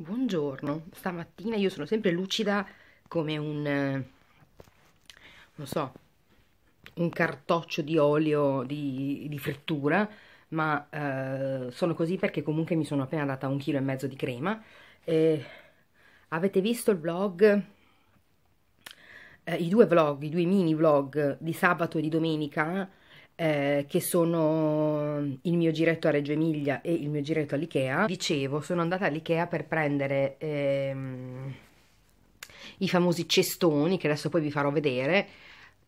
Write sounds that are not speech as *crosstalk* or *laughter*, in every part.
Buongiorno, stamattina io sono sempre lucida come un, eh, non so, un cartoccio di olio di, di frittura, ma eh, sono così perché comunque mi sono appena data un chilo e mezzo di crema. Eh, avete visto il vlog, eh, i due vlog, i due mini vlog di sabato e di domenica eh, che sono il mio giretto a Reggio Emilia e il mio giretto all'Ikea, dicevo, sono andata all'Ikea per prendere ehm, i famosi cestoni che adesso poi vi farò vedere,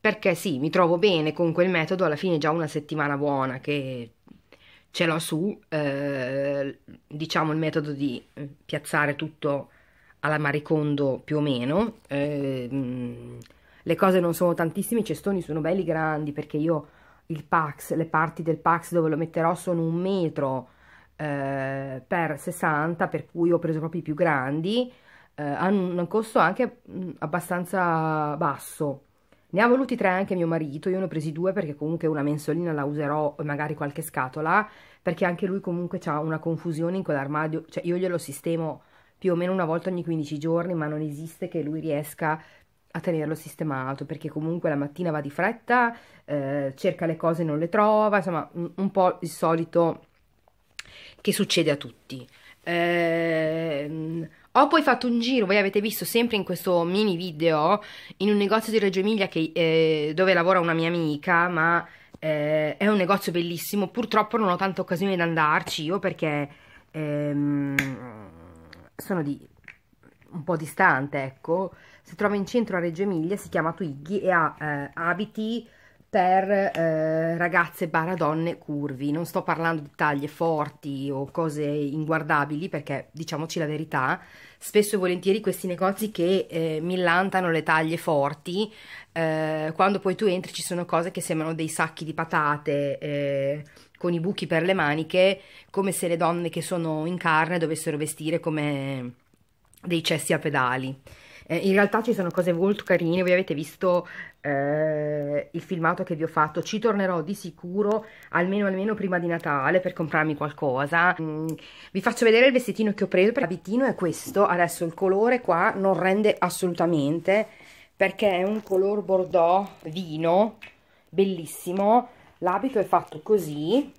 perché sì, mi trovo bene con quel metodo, alla fine è già una settimana buona che ce l'ho su, eh, diciamo il metodo di eh, piazzare tutto alla maricondo più o meno, eh, le cose non sono tantissime, i cestoni sono belli grandi perché io il Pax, le parti del Pax dove lo metterò sono un metro eh, per 60, per cui ho preso proprio i più grandi, eh, hanno un costo anche mh, mm, abbastanza basso. Ne ha voluti tre anche mio marito, io ne ho presi due perché comunque una mensolina la userò e magari qualche scatola, perché anche lui comunque ha una confusione in quell'armadio, cioè io glielo sistemo più o meno una volta ogni 15 giorni, ma non esiste che lui riesca a tenerlo sistemato perché comunque la mattina va di fretta, eh, cerca le cose e non le trova, insomma un, un, po' il solito che succede a tutti. Eh, ho poi fatto un giro, voi avete visto sempre in questo mini video, in un negozio di Reggio Emilia che, eh, dove lavora una mia amica, ma eh, è un negozio bellissimo, purtroppo non ho tanta occasione di andarci io perché ehm, sono di un po' distante, ecco, si trova in centro a Reggio Emilia, si chiama Twiggy e ha eh, abiti per eh, ragazze barra donne curvi. Non sto parlando di taglie forti o cose inguardabili perché diciamoci la verità, spesso e volentieri questi negozi che eh, millantano le taglie forti, eh, quando poi tu entri ci sono cose che sembrano dei sacchi di patate eh, con i buchi per le maniche, come se le donne che sono in carne dovessero vestire come dei cessi a pedali. Eh, in realtà ci sono cose molto carine, voi avete visto eh, il filmato che vi ho fatto, ci tornerò di sicuro almeno almeno prima di Natale per comprarmi qualcosa. Mm, vi faccio vedere il vestitino che ho preso, l'abitino è questo, adesso il colore qua non rende assolutamente perché è un color bordeaux vino, bellissimo, l'abito è fatto così,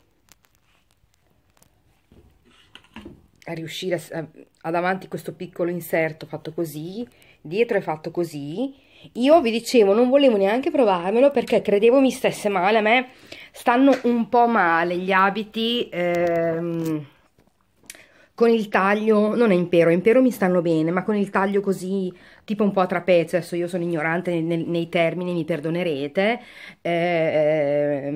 a riuscire a, a davanti questo piccolo inserto fatto così, dietro è fatto così. Io vi dicevo, non volevo neanche provarmelo perché credevo mi stesse male, a me stanno un po' male gli abiti ehm, con il taglio, non è impero, impero mi stanno bene, ma con il taglio così tipo un po' a trapezio, adesso io sono ignorante nei, nei termini, mi perdonerete, eh,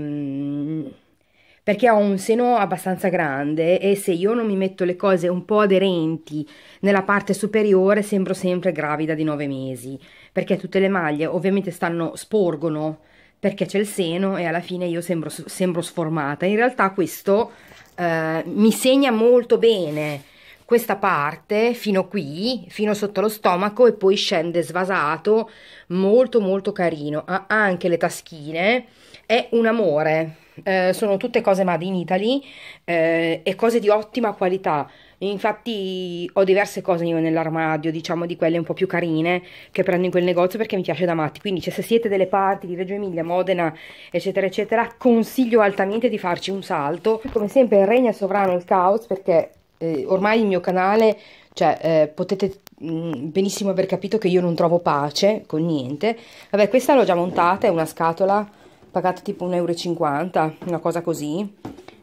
perché ho un seno abbastanza grande e se io non mi metto le cose un po' aderenti nella parte superiore sembro sempre gravida di 9 mesi, perché tutte le maglie ovviamente stanno sporgono perché c'è il seno e alla fine io sembro, sembro sformata. In realtà questo eh, mi segna molto bene questa parte fino qui, fino sotto lo stomaco e poi scende svasato, molto molto carino. Ha anche le taschine, è un amore. Eh, sono tutte cose made in Italy eh, e cose di ottima qualità. Infatti ho diverse cose io nell'armadio, diciamo di quelle un po' più carine che prendo in quel negozio perché mi piace da matti. Quindi cioè, se siete delle parti di Reggio Emilia, Modena, eccetera, eccetera, consiglio altamente di farci un salto. Come sempre regna sovrano il caos perché eh, ormai il mio canale, cioè eh, potete mm, benissimo aver capito che io non trovo pace con niente. Vabbè, questa l'ho già montata, è una scatola pagata tipo 1,50 euro, una cosa così,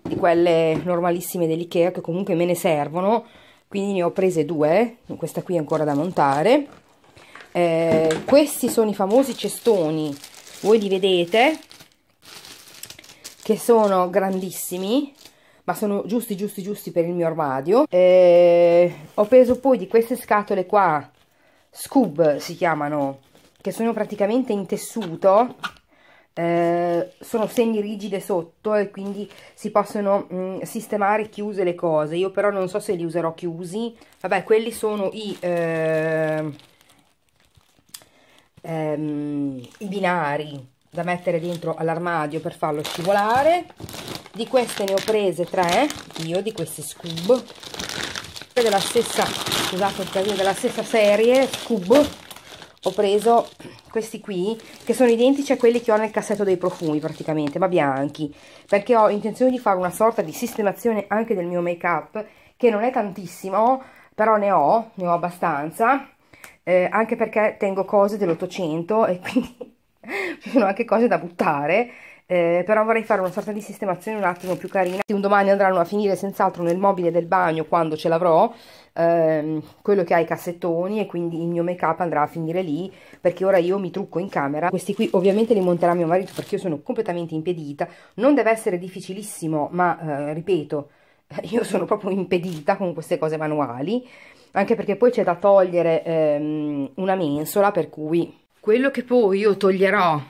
di quelle normalissime dell'Ikea che comunque me ne servono, quindi ne ho prese due, questa qui è ancora da montare. Eh, questi sono i famosi cestoni, voi li vedete, che sono grandissimi, ma sono giusti giusti giusti per il mio armadio e eh, ho preso poi di queste scatole qua Scoob si chiamano che sono praticamente in tessuto eh, sono semi rigide sotto e quindi si possono mh, mm, sistemare chiuse le cose io però non so se li userò chiusi vabbè quelli sono i, eh, ehm, i binari da mettere dentro all'armadio per farlo scivolare di queste ne ho prese tre io di questi scoop della stessa scusate della stessa serie scoop ho preso questi qui che sono identici a quelli che ho nel cassetto dei profumi praticamente ma bianchi perché ho intenzione di fare una sorta di sistemazione anche del mio make up che non è tantissimo però ne ho ne ho abbastanza eh, anche perché tengo cose dell'ottocento e quindi ci *laughs* sono anche cose da buttare, eh, però vorrei fare una sorta di sistemazione un attimo più carina. Un domani andranno a finire senz'altro nel mobile del bagno quando ce l'avrò, ehm, quello che ha i cassettoni e quindi il mio make up andrà a finire lì perché ora io mi trucco in camera. Questi qui ovviamente li monterà mio marito perché io sono completamente impedita. Non deve essere difficilissimo, ma eh, ripeto, *laughs* io sono proprio impedita con queste cose manuali, anche perché poi c'è da togliere ehm, una mensola per cui quello che poi io toglierò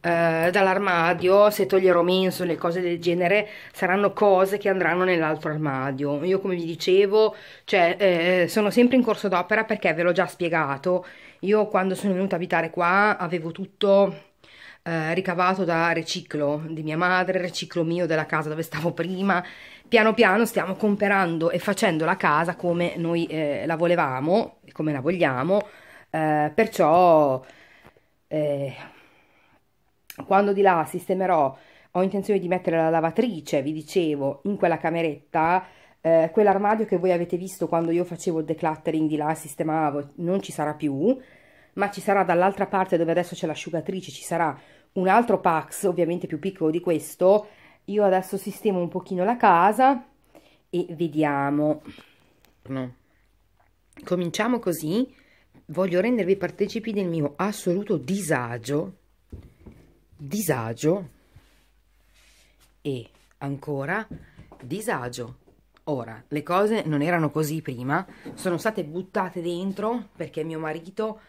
eh, dall'armadio se toglierò mensole cose del genere saranno cose che andranno nell'altro armadio io come vi dicevo cioè, eh, sono sempre in corso d'opera perché ve l'ho già spiegato io quando sono venuta a abitare qua avevo tutto eh, ricavato da riciclo di mia madre riciclo mio della casa dove stavo prima piano piano stiamo comprando e facendo la casa come noi eh, la volevamo e come la vogliamo eh, perciò eh, quando di là sistemerò, ho intenzione di mettere la lavatrice, vi dicevo, in quella cameretta, eh, quell'armadio che voi avete visto quando io facevo il decluttering di là, sistemavo, non ci sarà più, ma ci sarà dall'altra parte dove adesso c'è l'asciugatrice, ci sarà un altro Pax, ovviamente più piccolo di questo, io adesso sistemo un pochino la casa e vediamo. No. Cominciamo così voglio rendervi partecipi del mio assoluto disagio, disagio e ancora disagio. Ora, le cose non erano così prima, sono state buttate dentro perché mio marito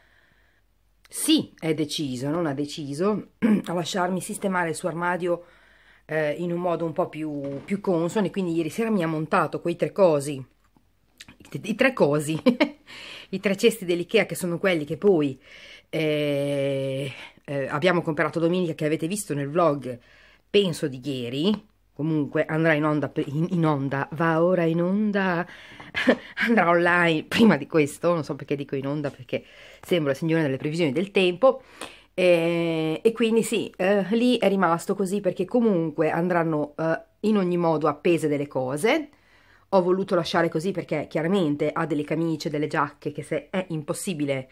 sì è deciso, non ha deciso *clears throat* a lasciarmi sistemare il suo armadio eh, in un modo un po' più, più consono quindi ieri sera mi ha montato quei tre cosi i tre cosi, *laughs* i tre cesti dell'IKEA che sono quelli che poi eh, eh, abbiamo comprato domenica che avete visto nel vlog, penso di ieri, comunque andrà in onda, in, in onda va ora in onda, *laughs* andrà online prima di questo, non so perché dico in onda perché sembro la signora delle previsioni del tempo, eh, e, quindi sì, eh, lì è rimasto così perché comunque andranno eh, in ogni modo appese delle cose, ho voluto lasciare così perché chiaramente ha delle camicie, delle giacche che se è impossibile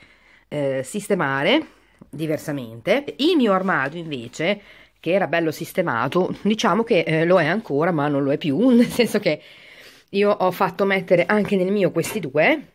eh, sistemare diversamente. Il mio armadio invece, che era bello sistemato, diciamo che eh, lo è ancora ma non lo è più, *laughs* nel senso che io ho fatto mettere anche nel mio questi due,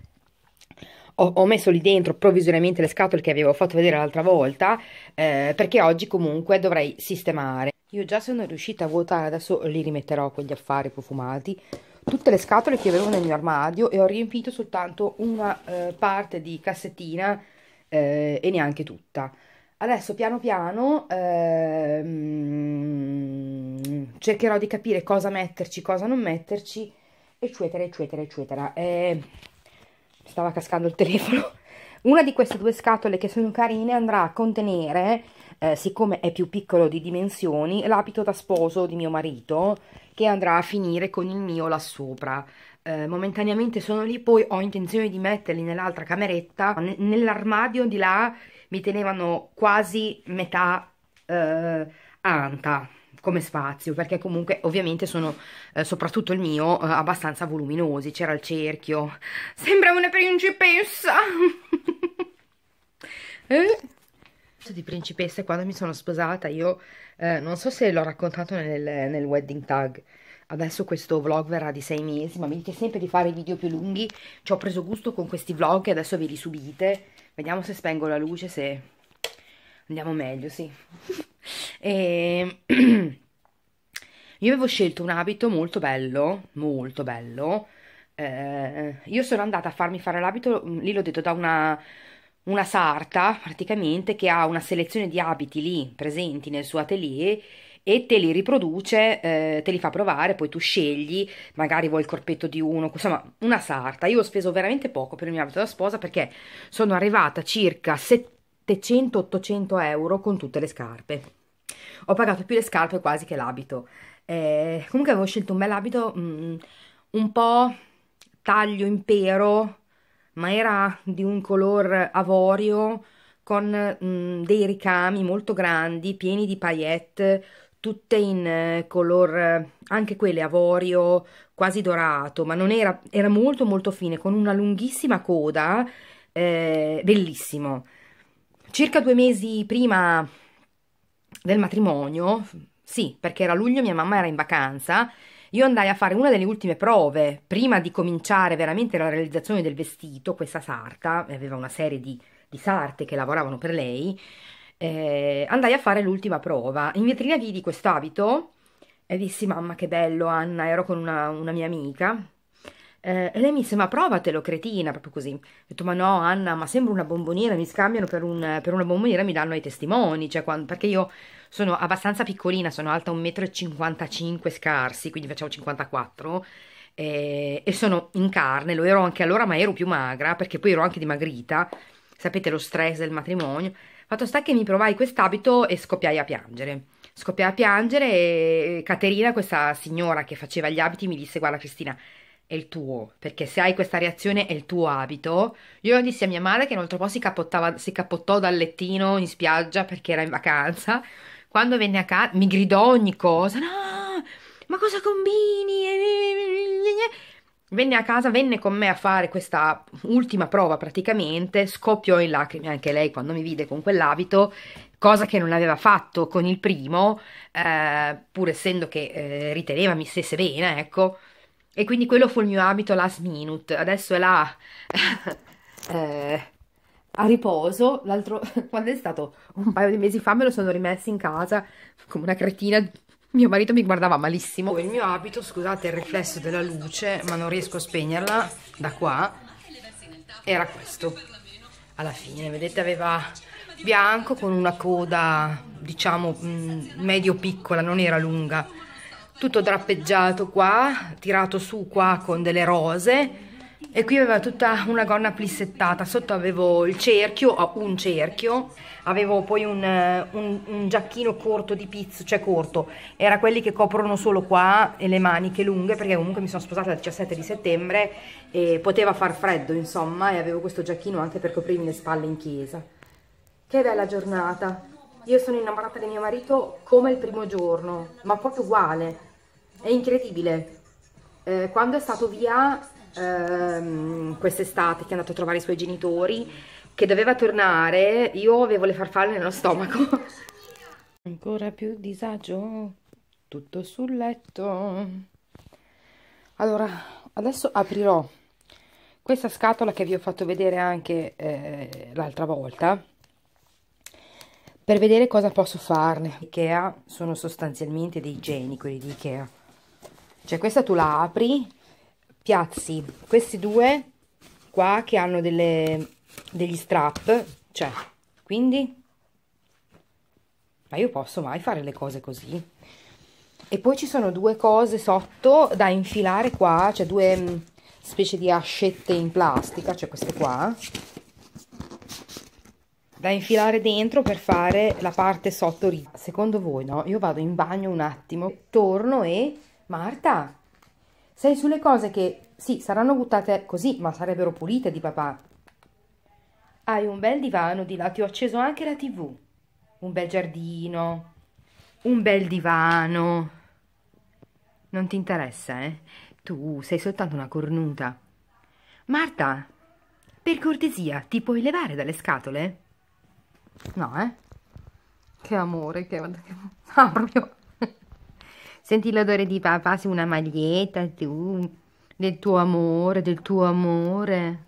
ho, ho messo lì dentro provvisoriamente le scatole che avevo fatto vedere l'altra volta, eh, perché oggi comunque dovrei sistemare. Io già sono riuscita a vuotare, adesso li rimetterò quegli affari profumati, tutte le scatole che avevo nel mio armadio e ho riempito soltanto una eh, parte di cassettina eh, e neanche tutta. Adesso piano piano ehm, cercherò di capire cosa metterci, cosa non metterci, eccetera, eccetera, eccetera. Eh, stava cascando il telefono. *laughs* Una di queste due scatole che sono carine andrà a contenere eh, siccome è più piccolo di dimensioni, l'abito da sposo di mio marito che andrà a finire con il mio là sopra. Eh, momentaneamente sono lì, poi ho intenzione di metterli nell'altra cameretta. nell'armadio di là mi tenevano quasi metà eh, anta come spazio perché comunque ovviamente sono eh, soprattutto il mio eh, abbastanza voluminosi c'era il cerchio sembra una principessa *laughs* eh? concetto di principessa quando mi sono sposata, io eh, non so se l'ho raccontato nel, nel wedding tag, Adesso questo vlog verrà di sei mesi, ma mi dite sempre di fare i video più lunghi. Ci ho preso gusto con questi vlog e adesso ve li subite. Vediamo se spengo la luce, se andiamo meglio, sì. *laughs* e... Ehm, *clears throat* io avevo scelto un abito molto bello, molto bello. Eh, io sono andata a farmi fare l'abito, mm, lì l'ho detto, da una una sarta praticamente che ha una selezione di abiti lì presenti nel suo atelier e te li riproduce, eh, te li fa provare, poi tu scegli, magari vuoi il corpetto di uno, insomma una sarta. Io ho speso veramente poco per il mio abito da sposa perché sono arrivata circa 700-800 euro con tutte le scarpe. Ho pagato più le scarpe quasi che l'abito. Eh, comunque avevo scelto un bel abito mh, mm, un po' taglio impero, ma era di un color avorio con mh, mm, dei ricami molto grandi, pieni di paillette, tutte in eh, color anche quelle avorio, quasi dorato, ma non era, era molto molto fine, con una lunghissima coda, eh, bellissimo. Circa due mesi prima del matrimonio, sì, perché era luglio, mia mamma era in vacanza io andai a fare una delle ultime prove, prima di cominciare veramente la realizzazione del vestito, questa sarta, aveva una serie di, di sarte che lavoravano per lei, eh, andai a fare l'ultima prova. In vetrina vidi quest'abito e dissi, mamma che bello Anna, ero con una, una mia amica eh, e lei mi disse, ma provatelo, cretina, proprio così. Ho detto, ma no, Anna, ma sembra una bomboniera, mi scambiano per, un, per una bomboniera, mi danno ai testimoni, cioè, quando, perché io sono abbastanza piccolina, sono alta 1,55 m scarsi, quindi facciamo 54 eh, e sono in carne, lo ero anche allora, ma ero più magra, perché poi ero anche dimagrita, sapete lo stress del matrimonio. Fatto sta che mi provai quest'abito e scoppiai a piangere. Scoppiai a piangere e Caterina, questa signora che faceva gli abiti, mi disse, guarda Cristina, è il tuo, perché se hai questa reazione è il tuo abito. Io dissi a mia madre che un altro po' si, si cappottò dal lettino in spiaggia perché era in vacanza. Quando venne a casa mi gridò ogni cosa, no, ma cosa combini? Venne a casa, venne con me a fare questa ultima prova praticamente, scoppiò in lacrime anche lei quando mi vide con quell'abito, cosa che non aveva fatto con il primo, eh, pur essendo che eh, riteneva mi stesse bene, ecco. E quindi quello fu il mio abito last minute. Adesso è là *laughs* eh, a riposo. L'altro, *laughs* quando è stato un paio di mesi fa, me lo sono rimesso in casa come una cretina. Mio marito mi guardava malissimo. Oh, il mio abito, scusate il riflesso della luce, ma non riesco a spegnerla da qua. Era questo. Alla fine, vedete, aveva bianco con una coda, diciamo, mm, medio piccola, non era lunga tutto drappeggiato qua, tirato su qua con delle rose e qui aveva tutta una gonna plissettata, sotto avevo il cerchio, ho oh, un cerchio, avevo poi un, eh, un, un, giacchino corto di pizzo, cioè corto, era quelli che coprono solo qua e le maniche lunghe perché comunque mi sono sposata il 17 di settembre e poteva far freddo insomma e avevo questo giacchino anche per coprirmi le spalle in chiesa. Che bella giornata! Io sono innamorata di mio marito come il primo giorno, ma proprio uguale. È incredibile. Eh, quando è stato via ehm, quest'estate, che è andato a trovare i suoi genitori, che doveva tornare, io avevo le farfalle nello stomaco. *laughs* Ancora più disagio, tutto sul letto. Allora, adesso aprirò questa scatola che vi ho fatto vedere anche eh, l'altra volta per vedere cosa posso farne. Ikea sono sostanzialmente dei geni quelli di Ikea. Cioè questa tu la apri, piazzi questi due qua che hanno delle, degli strap, cioè, quindi... Ma io posso mai fare le cose così? E poi ci sono due cose sotto da infilare qua, cioè due mm, specie di ascette in plastica, cioè queste qua, da infilare dentro per fare la parte sotto riga. Secondo voi, no? Io vado in bagno un attimo, torno e Marta, sei sulle cose che sì, saranno buttate così, ma sarebbero pulite di papà. Hai un bel divano di là, ti ho acceso anche la TV. Un bel giardino, un bel divano. Non ti interessa, eh? Tu sei soltanto una cornuta. Marta, per cortesia, ti puoi levare dalle scatole? No, eh? Che amore, che... Ah, proprio... *laughs* Senti l'odore di papà su una maglietta, tu, del tuo amore, del tuo amore.